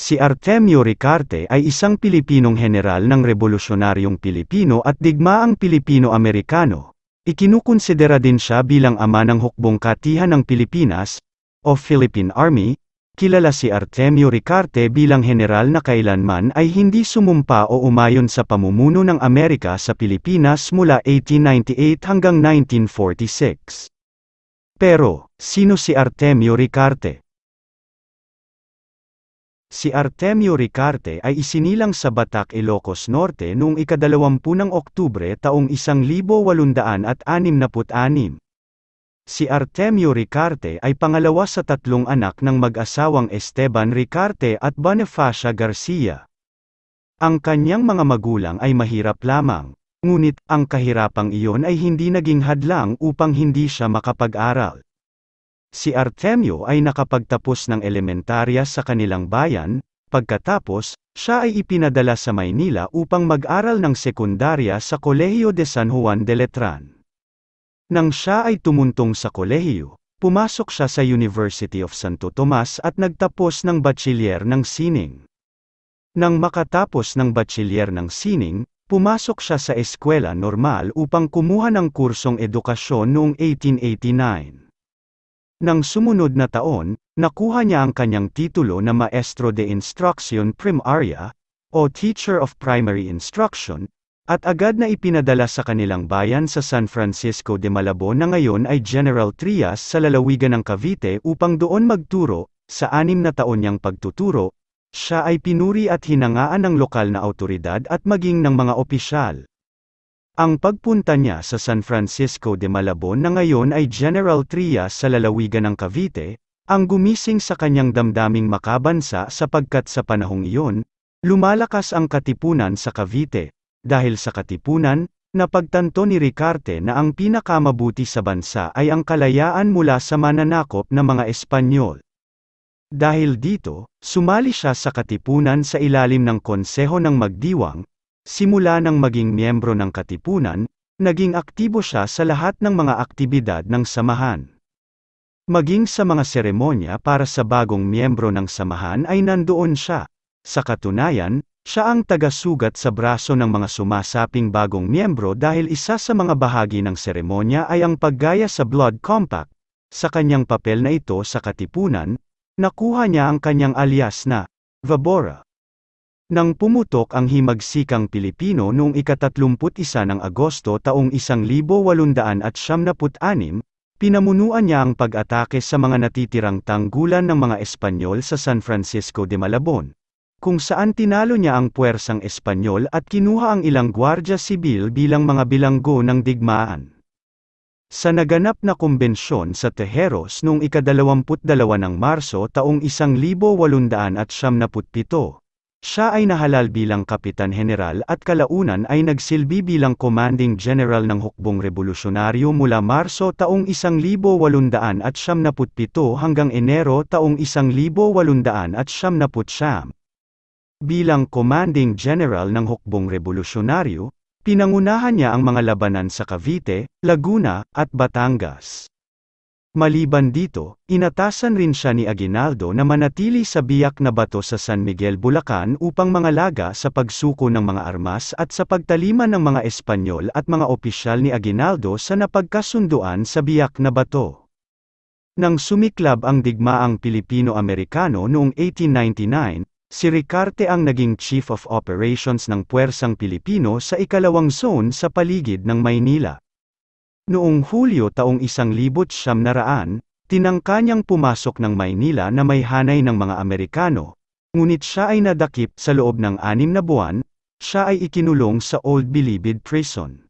Si Artemio Ricarte ay isang Pilipinong general ng Revolusyonaryong Pilipino at digmaang Pilipino-Amerikano. Ikinukonsidera din siya bilang ama ng hukbong katihan ng Pilipinas, o Philippine Army, kilala si Artemio Ricarte bilang general na kailanman ay hindi sumumpa o umayon sa pamumuno ng Amerika sa Pilipinas mula 1898 hanggang 1946. Pero, sino si Artemio Ricarte? Si Artemio Ricarte ay isinilang sa Batac, Ilocos Norte noong ikadalawampu ng Oktubre taong 1866. Si Artemio Ricarte ay pangalawa sa tatlong anak ng mag-asawang Esteban Ricarte at Bonifacia Garcia. Ang kanyang mga magulang ay mahirap lamang, ngunit ang kahirapang iyon ay hindi naging hadlang upang hindi siya makapag-aral. Si Artemio ay nakapagtapos ng elementarya sa kanilang bayan, pagkatapos, siya ay ipinadala sa Maynila upang mag-aral ng sekundarya sa Kolehiyo de San Juan de Letran. Nang siya ay tumuntong sa kolehiyo, pumasok siya sa University of Santo Tomas at nagtapos ng Bachiller ng Sining. Nang makatapos ng Bachiller ng Sining, pumasok siya sa eskwela normal upang kumuha ng kursong edukasyon noong 1889. Nang sumunod na taon, nakuha niya ang kanyang titulo na Maestro de Instruction Primaria, o Teacher of Primary Instruction, at agad na ipinadala sa kanilang bayan sa San Francisco de Malabon na ngayon ay General Trias sa lalawigan ng Cavite upang doon magturo, sa anim na taon niyang pagtuturo, siya ay pinuri at hinangaan ng lokal na autoridad at maging ng mga opisyal. Ang pagpunta niya sa San Francisco de Malabon na ngayon ay General Trias sa lalawigan ng Cavite, ang gumising sa kanyang damdaming makabansa sapagkat sa panahong iyon, lumalakas ang katipunan sa Cavite, dahil sa katipunan, napagtanto ni Ricarte na ang pinakamabuti sa bansa ay ang kalayaan mula sa mananakop na mga Espanyol. Dahil dito, sumali siya sa katipunan sa ilalim ng Konseho ng Magdiwang, Simula nang maging miyembro ng Katipunan, naging aktibo siya sa lahat ng mga aktibidad ng samahan. Maging sa mga seremonya para sa bagong miyembro ng samahan ay nandoon siya. Sa katunayan, siya ang tagasugat sa braso ng mga sumasaping bagong miyembro dahil isa sa mga bahagi ng seremonya ay ang paggaya sa blood compact. Sa kanyang papel na ito sa katipunan, nakuha niya ang kanyang alias na Vabora nang pumutok ang himagsikang Pilipino noong ikatatlumput isa ng Agosto taong 1876, pinamunuan niya ang pag-atake sa mga natitirang tanggulan ng mga Espanyol sa San Francisco de Malabon, kung saan tinalo niya ang puwersang Espanyol at kinuha ang ilang gwardya sibil bilang mga bilanggo ng digmaan. Sa naganap na kumbensyon sa Tejeros noong ikadalawamput dalawa ng Marso taong 1877, siya ay nahalal bilang Kapitan General at kalaunan ay nagsilbi bilang Commanding General ng Hukbong Revolusyonaryo mula Marso taong 1877 hanggang Enero taong 1879. Bilang Commanding General ng Hukbong Revolusyonaryo, pinangunahan niya ang mga labanan sa Cavite, Laguna, at Batangas. Maliban dito, inatasan rin siya ni Aguinaldo na manatili sa biyak na bato sa San Miguel, Bulacan upang mangalaga sa pagsuko ng mga armas at sa pagtaliman ng mga Espanyol at mga opisyal ni Aguinaldo sa napagkasunduan sa biyak na bato. Nang sumiklab ang digmaang Pilipino-Amerikano noong 1899, si Ricarte ang naging Chief of Operations ng Puwersang Pilipino sa ikalawang zone sa paligid ng Maynila. Noong Hulyo taong 1900, tinangka niyang pumasok ng Maynila na may hanay ng mga Amerikano, ngunit siya ay nadakip sa loob ng anim na buwan, siya ay ikinulong sa Old Bilibid Prison.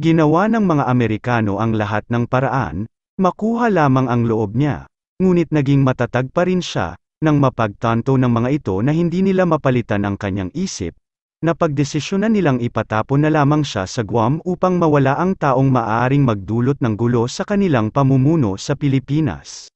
Ginawa ng mga Amerikano ang lahat ng paraan, makuha lamang ang loob niya, ngunit naging matatag pa rin siya, nang mapagtanto ng mga ito na hindi nila mapalitan ang kanyang isip, napagdesisyonan nilang ipatapon na lamang siya sa Guam upang mawala ang taong maaaring magdulot ng gulo sa kanilang pamumuno sa Pilipinas.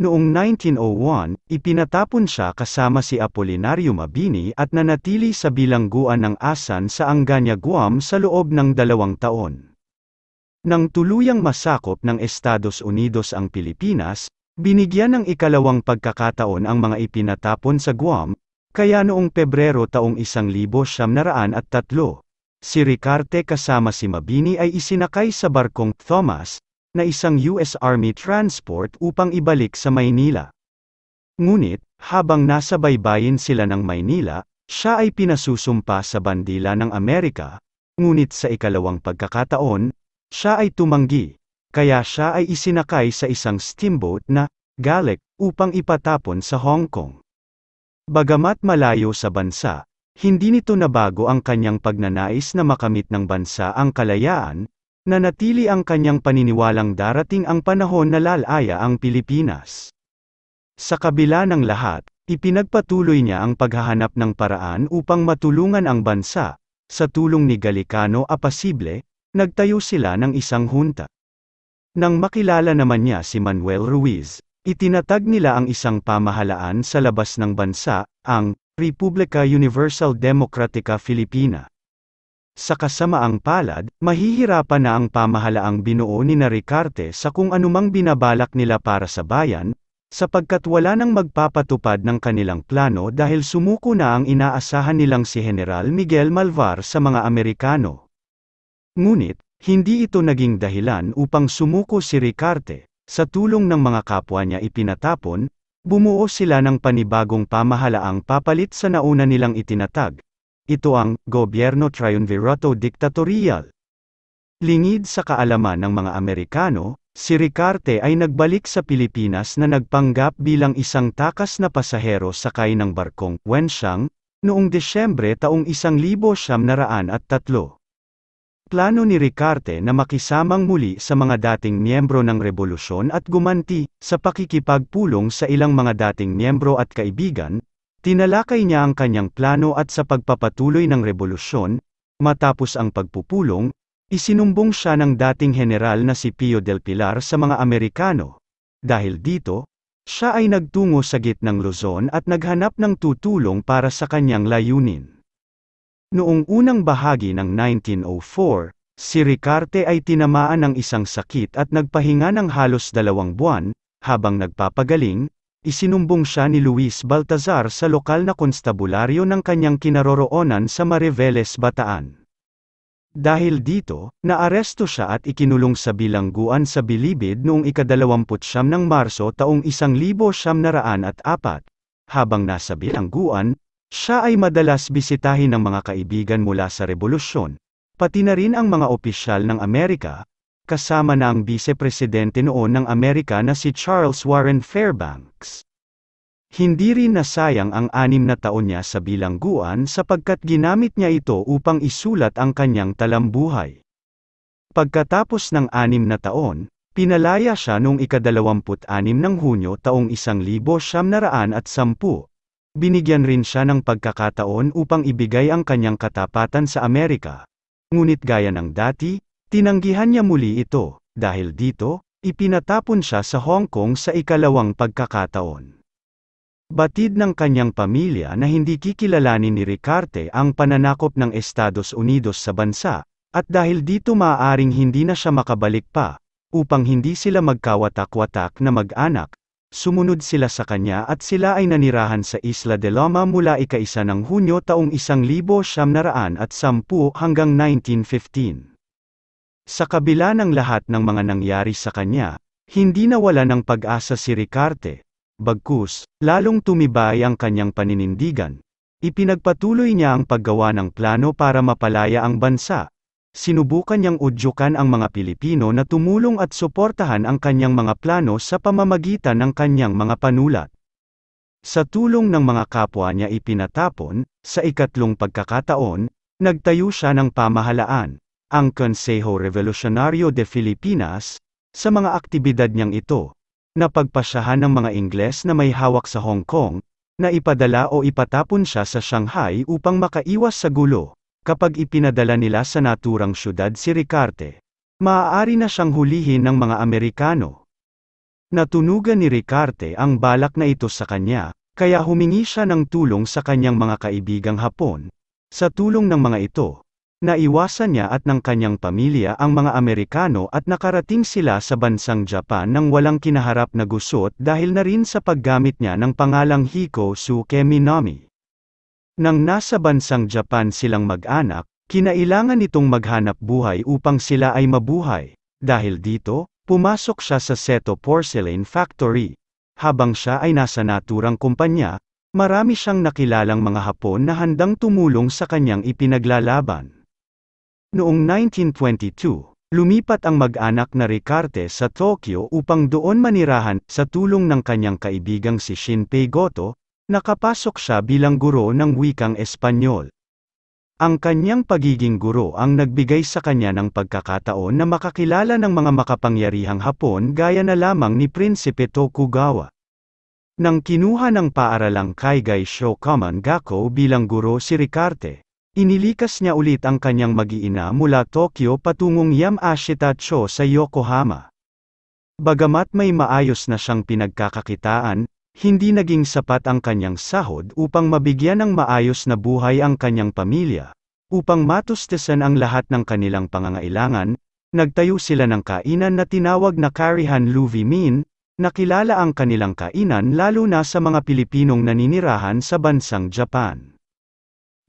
Noong 1901, ipinatapon siya kasama si Apolinario Mabini at nanatili sa bilangguan ng Asan sa Anganya Guam sa loob ng dalawang taon. Nang tuluyang masakop ng Estados Unidos ang Pilipinas, binigyan ng ikalawang pagkakataon ang mga ipinatapon sa Guam kaya noong Pebrero taong 1903, si Ricarte kasama si Mabini ay isinakay sa barkong Thomas na isang US Army transport upang ibalik sa Maynila. Ngunit, habang nasa baybayin sila ng Maynila, siya ay pinasusumpa sa bandila ng Amerika, ngunit sa ikalawang pagkakataon, siya ay tumanggi, kaya siya ay isinakay sa isang steamboat na Galek upang ipatapon sa Hong Kong. Bagamat malayo sa bansa, hindi nito nabago ang kanyang pagnanais na makamit ng bansa ang kalayaan, nanatili ang kanyang paniniwalang darating ang panahon na lalaya ang Pilipinas. Sa kabila ng lahat, ipinagpatuloy niya ang paghahanap ng paraan upang matulungan ang bansa, sa tulong ni Galicano Apasible, nagtayo sila ng isang hunta. Nang makilala naman niya si Manuel Ruiz, Itinatag nila ang isang pamahalaan sa labas ng bansa, ang Republika Universal Democratica Filipina. Sa kasamaang palad, mahihirapan na ang pamahalaang binuo ni na Ricarte sa kung anumang binabalak nila para sa bayan, sapagkat wala nang magpapatupad ng kanilang plano dahil sumuko na ang inaasahan nilang si General Miguel Malvar sa mga Amerikano. Ngunit, hindi ito naging dahilan upang sumuko si Ricarte, sa tulong ng mga kapwa niya ipinatapon, bumuo sila ng panibagong pamahalaang papalit sa nauna nilang itinatag. Ito ang Gobyerno Triunvirato Dictatorial. Lingid sa kaalaman ng mga Amerikano, si Ricarte ay nagbalik sa Pilipinas na nagpanggap bilang isang takas na pasahero sakay ng barkong Wenshang noong Desyembre taong 1903. Plano ni Ricarte na makisamang muli sa mga dating miyembro ng rebolusyon at gumanti, sa pakikipagpulong sa ilang mga dating miyembro at kaibigan, tinalakay niya ang kanyang plano at sa pagpapatuloy ng rebolusyon, matapos ang pagpupulong, isinumbong siya ng dating general na si Pio del Pilar sa mga Amerikano. Dahil dito, siya ay nagtungo sa gitnang Luzon at naghanap ng tutulong para sa kanyang layunin. Noong unang bahagi ng 1904, si Ricarte ay tinamaan ng isang sakit at nagpahinga ng halos dalawang buwan, habang nagpapagaling, isinumbong siya ni Luis Baltazar sa lokal na konstabularyo ng kanyang kinaroroonan sa Mariveles Bataan. Dahil dito, naaresto siya at ikinulong sa bilangguan sa Bilibid noong ikadalawamputsyam ng Marso taong isang libo siyam at apat, habang nasa bilangguan, siya ay madalas bisitahin ng mga kaibigan mula sa rebolusyon, pati na rin ang mga opisyal ng Amerika, kasama na ang vice-presidente noon ng Amerika na si Charles Warren Fairbanks. Hindi rin nasayang ang anim na taon niya sa bilangguan sapagkat ginamit niya ito upang isulat ang kanyang talambuhay. Pagkatapos ng anim na taon, pinalaya siya noong ikadalawamput-anim ng Hunyo taong isang libo siyam at sampu, Binigyan rin siya ng pagkakataon upang ibigay ang kanyang katapatan sa Amerika. Ngunit gaya ng dati, tinanggihan niya muli ito, dahil dito, ipinatapon siya sa Hong Kong sa ikalawang pagkakataon. Batid ng kanyang pamilya na hindi kikilalanin ni Ricarte ang pananakop ng Estados Unidos sa bansa, at dahil dito maaaring hindi na siya makabalik pa, upang hindi sila magkawatak-watak na mag-anak, Sumunod sila sa kanya at sila ay nanirahan sa Isla de Loma mula ika-1 ng Hunyo taong 1910 hanggang 1915. Sa kabila ng lahat ng mga nangyari sa kanya, hindi nawala ng pag-asa si Ricarte. Bagkus, lalong tumibay ang kanyang paninindigan. Ipinagpatuloy niya ang paggawa ng plano para mapalaya ang bansa, sinubukan niyang udyukan ang mga Pilipino na tumulong at suportahan ang kanyang mga plano sa pamamagitan ng kanyang mga panulat. Sa tulong ng mga kapwa niya ipinatapon, sa ikatlong pagkakataon, nagtayo siya ng pamahalaan, ang Consejo Revolucionario de Filipinas, sa mga aktibidad niyang ito, na napagpasyahan ng mga Ingles na may hawak sa Hong Kong, na ipadala o ipatapon siya sa Shanghai upang makaiwas sa gulo. Kapag ipinadala nila sa naturang syudad si Ricarte, maaari na siyang hulihin ng mga Amerikano. Natunugan ni Ricarte ang balak na ito sa kanya, kaya humingi siya ng tulong sa kanyang mga kaibigang Hapon. Sa tulong ng mga ito, naiwasan niya at ng kanyang pamilya ang mga Amerikano at nakarating sila sa bansang Japan nang walang kinaharap na gusot dahil na rin sa paggamit niya ng pangalang Hiko Suke Minami. Nang nasa bansang Japan silang mag-anak, kinailangan nitong maghanap buhay upang sila ay mabuhay. Dahil dito, pumasok siya sa Seto Porcelain Factory. Habang siya ay nasa naturang kumpanya, marami siyang nakilalang mga Hapon na handang tumulong sa kanyang ipinaglalaban. Noong 1922, Lumipat ang mag-anak na Ricarte sa Tokyo upang doon manirahan sa tulong ng kanyang kaibigang si Shinpei Goto, Nakapasok siya bilang guro ng wikang Espanyol. Ang kanyang pagiging guro ang nagbigay sa kanya ng pagkakataon na makakilala ng mga makapangyarihang Hapon gaya na lamang ni Prinsipe Tokugawa. Nang kinuha ng paaralang Kaigai Shokaman Gakko bilang guro si Ricarte, inilikas niya ulit ang kanyang mag-iina mula Tokyo patungong Yamashita Cho sa Yokohama. Bagamat may maayos na siyang pinagkakakitaan, hindi naging sapat ang kanyang sahod upang mabigyan ng maayos na buhay ang kanyang pamilya. Upang matustesan ang lahat ng kanilang pangangailangan, nagtayo sila ng kainan na tinawag na Karihan Luvi nakilala ang kanilang kainan lalo na sa mga Pilipinong naninirahan sa bansang Japan.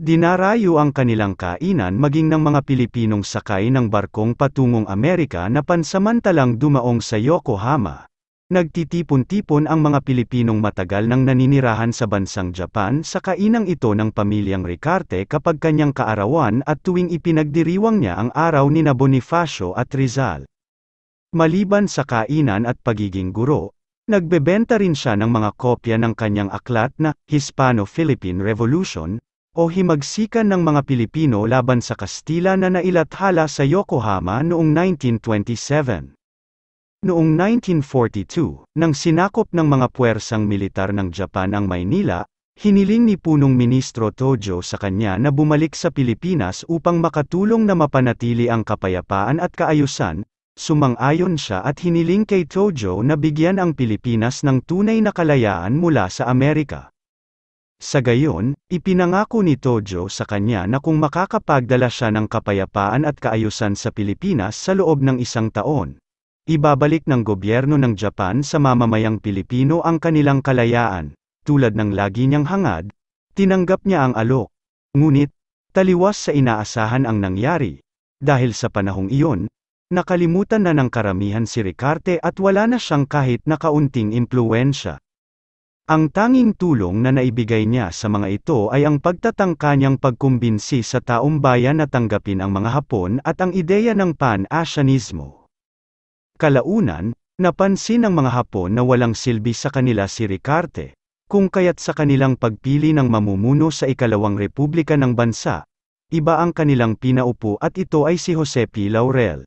Dinarayo ang kanilang kainan maging ng mga Pilipinong sakay ng barkong patungong Amerika na pansamantalang dumaong sa Yokohama. Nagtitipon-tipon ang mga Pilipinong matagal nang naninirahan sa bansang Japan sa kainang ito ng pamilyang Ricarte kapag kanyang kaarawan at tuwing ipinagdiriwang niya ang araw ni na Bonifacio at Rizal. Maliban sa kainan at pagiging guro, nagbebenta rin siya ng mga kopya ng kanyang aklat na Hispano-Philippine Revolution o Himagsikan ng mga Pilipino laban sa Kastila na nailathala sa Yokohama noong 1927. Noong 1942, nang sinakop ng mga puwersang militar ng Japan ang Maynila, hiniling ni punong ministro Tojo sa kanya na bumalik sa Pilipinas upang makatulong na mapanatili ang kapayapaan at kaayusan, sumang-ayon siya at hiniling kay Tojo na bigyan ang Pilipinas ng tunay na kalayaan mula sa Amerika. Sa gayon, ipinangako ni Tojo sa kanya na kung makakapagdala siya ng kapayapaan at kaayusan sa Pilipinas sa loob ng isang taon, ibabalik ng gobyerno ng Japan sa mamamayang Pilipino ang kanilang kalayaan, tulad ng lagi niyang hangad, tinanggap niya ang alok. Ngunit, taliwas sa inaasahan ang nangyari, dahil sa panahong iyon, nakalimutan na ng karamihan si Ricarte at wala na siyang kahit na kaunting impluensya. Ang tanging tulong na naibigay niya sa mga ito ay ang pagtatangka niyang pagkumbinsi sa taumbayan na tanggapin ang mga Hapon at ang ideya ng pan-Asianismo. Kalaunan, napansin ng mga Hapon na walang silbi sa kanila si Ricarte, kung kaya't sa kanilang pagpili ng mamumuno sa ikalawang republika ng bansa, iba ang kanilang pinaupo at ito ay si Jose P. Laurel.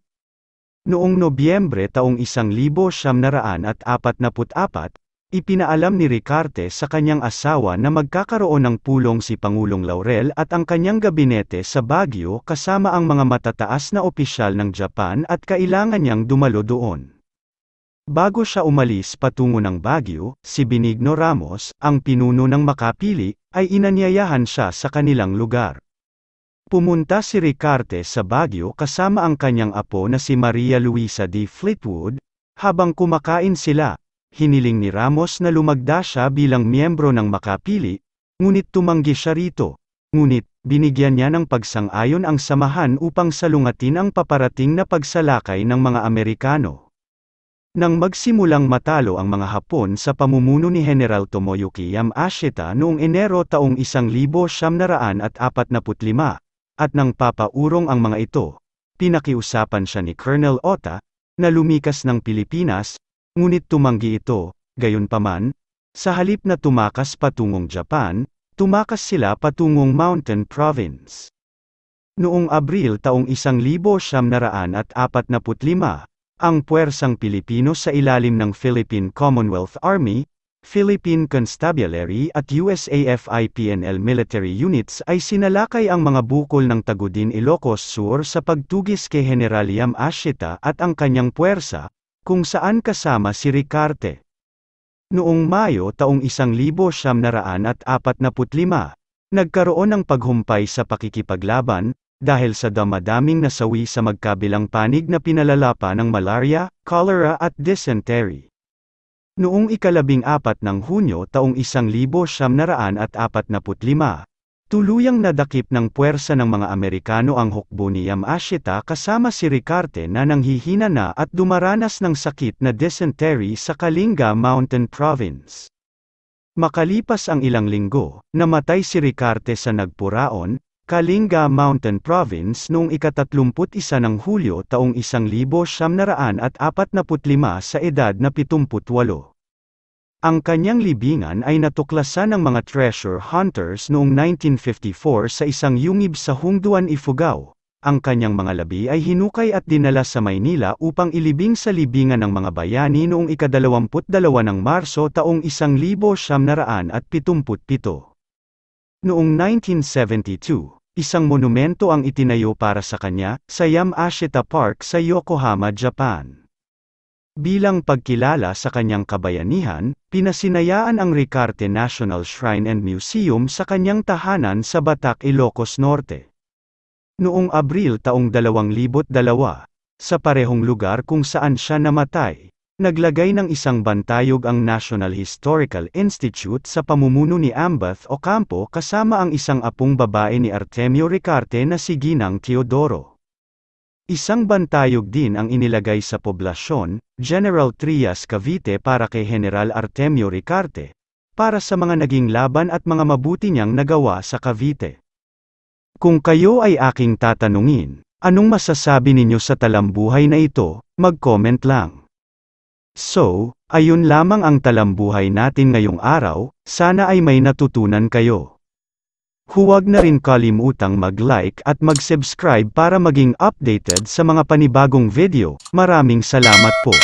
Noong Nobyembre taong 1944, Ipinaalam ni Ricarte sa kanyang asawa na magkakaroon ng pulong si Pangulong Laurel at ang kanyang gabinete sa Baguio kasama ang mga matataas na opisyal ng Japan at kailangan niyang dumalo doon. Bago siya umalis patungo ng Baguio, si Benigno Ramos, ang pinuno ng makapili, ay inanyayahan siya sa kanilang lugar. Pumunta si Ricarte sa Baguio kasama ang kanyang apo na si Maria Luisa de Fleetwood, habang kumakain sila, hiniling ni Ramos na lumagda siya bilang miyembro ng makapili, ngunit tumanggi siya rito. Ngunit, binigyan niya ng pagsang-ayon ang samahan upang salungatin ang paparating na pagsalakay ng mga Amerikano. Nang magsimulang matalo ang mga Hapon sa pamumuno ni General Tomoyuki Yamashita noong Enero taong 1945, at nang papaurong ang mga ito, pinakiusapan siya ni Colonel Ota, na lumikas ng Pilipinas, ngunit tumanggi ito, gayunpaman, sa halip na tumakas patungong Japan, tumakas sila patungong Mountain Province. Noong Abril taong 1945, ang puwersang Pilipino sa ilalim ng Philippine Commonwealth Army, Philippine Constabulary at USAFIPNL military units ay sinalakay ang mga bukol ng Tagudin Ilocos Sur sa pagtugis kay General Yam Ashita at ang kanyang puwersa, kung saan kasama si Ricarte. Noong Mayo taong 1945, nagkaroon ng paghumpay sa pakikipaglaban, dahil sa damadaming nasawi sa magkabilang panig na pinalalapa ng malaria, cholera at dysentery. Noong ikalabing apat ng Hunyo taong 1945, Tuluyang nadakip ng puwersa ng mga Amerikano ang hukbo ni Yamashita kasama si Ricarte na nanghihina na at dumaranas ng sakit na dysentery sa Kalinga Mountain Province. Makalipas ang ilang linggo, namatay si Ricarte sa Nagpuraon, Kalinga Mountain Province noong ikatatlumput isa ng Hulyo taong isang libo siyam at apat na putlimang sa edad na pitumputwalo. Ang kanyang libingan ay natuklasan ng mga treasure hunters noong 1954 sa isang yungib sa Hungduan, Ifugao. Ang kanyang mga labi ay hinukay at dinala sa Maynila upang ilibing sa libingan ng mga bayani noong ikadalawamputdalawa ng Marso taong 1977. Noong 1972, isang monumento ang itinayo para sa kanya, sa Yamashita Park sa Yokohama, Japan. Bilang pagkilala sa kanyang kabayanihan, pinasinayaan ang Ricarte National Shrine and Museum sa kanyang tahanan sa Batac, Ilocos Norte. Noong Abril taong 2002, sa parehong lugar kung saan siya namatay, naglagay ng isang bantayog ang National Historical Institute sa pamumuno ni Ambeth Ocampo kasama ang isang apong babae ni Artemio Ricarte na si Ginang Teodoro. Isang bantayog din ang inilagay sa poblasyon, General Trias Cavite para kay General Artemio Ricarte, para sa mga naging laban at mga mabuti niyang nagawa sa Cavite. Kung kayo ay aking tatanungin, anong masasabi ninyo sa talambuhay na ito, mag-comment lang. So, ayun lamang ang talambuhay natin ngayong araw, sana ay may natutunan kayo. Huwag na rin kalimutang mag-like at mag-subscribe para maging updated sa mga panibagong video. Maraming salamat po.